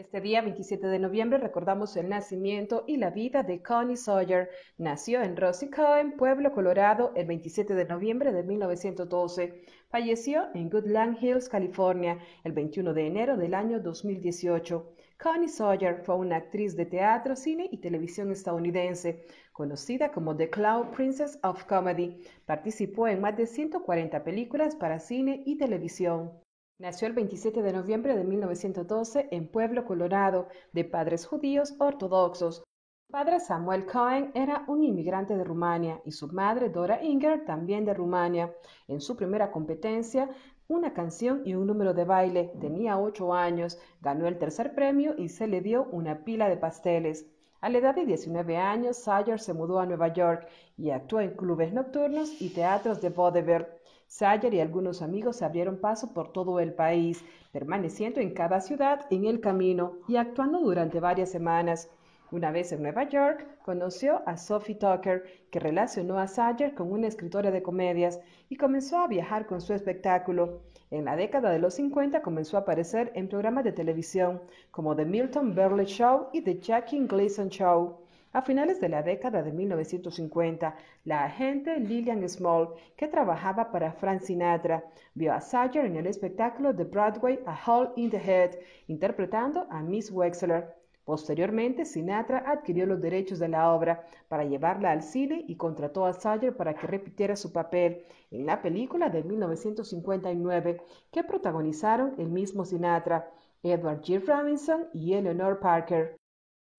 Este día 27 de noviembre recordamos el nacimiento y la vida de Connie Sawyer. Nació en Rosy Cohen, Pueblo, Colorado, el 27 de noviembre de 1912. Falleció en Goodland Hills, California, el 21 de enero del año 2018. Connie Sawyer fue una actriz de teatro, cine y televisión estadounidense, conocida como The Cloud Princess of Comedy. Participó en más de 140 películas para cine y televisión. Nació el 27 de noviembre de 1912 en Pueblo, Colorado, de padres judíos ortodoxos. padre Samuel Cohen era un inmigrante de Rumania y su madre Dora Inger también de Rumania. En su primera competencia, una canción y un número de baile, tenía ocho años, ganó el tercer premio y se le dio una pila de pasteles. A la edad de 19 años, Sayer se mudó a Nueva York y actuó en clubes nocturnos y teatros de vaudeville. Sayer y algunos amigos abrieron paso por todo el país, permaneciendo en cada ciudad en el camino y actuando durante varias semanas. Una vez en Nueva York, conoció a Sophie Tucker, que relacionó a Sayer con una escritora de comedias y comenzó a viajar con su espectáculo. En la década de los 50 comenzó a aparecer en programas de televisión como The Milton Berle Show y The Jackie Gleason Show. A finales de la década de 1950, la agente Lillian Small, que trabajaba para Frank Sinatra, vio a Sayer en el espectáculo de Broadway A Hole in the Head, interpretando a Miss Wexler. Posteriormente, Sinatra adquirió los derechos de la obra para llevarla al cine y contrató a Sayer para que repitiera su papel en la película de 1959 que protagonizaron el mismo Sinatra, Edward G. Robinson y Eleanor Parker.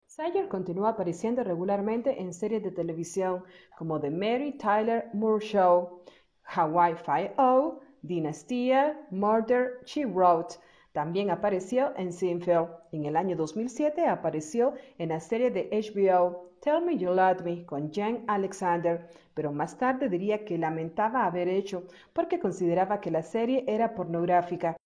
Sayer continuó apareciendo regularmente en series de televisión como The Mary Tyler Moore Show, Hawaii Five-O, Dinastía, Murder, She Wrote, también apareció en Seinfeld. En el año 2007 apareció en la serie de HBO Tell Me You Love Me con Jane Alexander, pero más tarde diría que lamentaba haber hecho porque consideraba que la serie era pornográfica.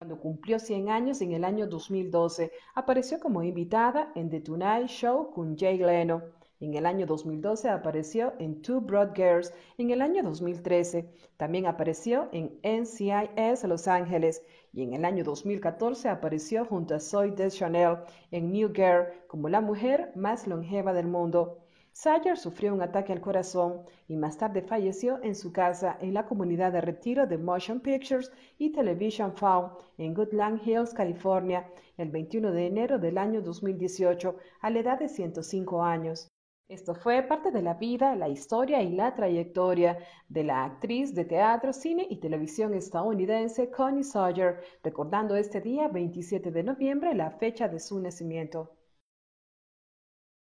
Cuando cumplió 100 años en el año 2012, apareció como invitada en The Tonight Show con Jay Leno. En el año 2012 apareció en Two Broad Girls. En el año 2013 también apareció en NCIS Los Ángeles. Y en el año 2014 apareció junto a Zoe Deschanel en New Girl como la mujer más longeva del mundo. Sayer sufrió un ataque al corazón y más tarde falleció en su casa en la comunidad de retiro de Motion Pictures y Television Found en Goodland Hills, California, el 21 de enero del año 2018, a la edad de 105 años. Esto fue parte de la vida, la historia y la trayectoria de la actriz de teatro, cine y televisión estadounidense Connie Sawyer, recordando este día 27 de noviembre la fecha de su nacimiento.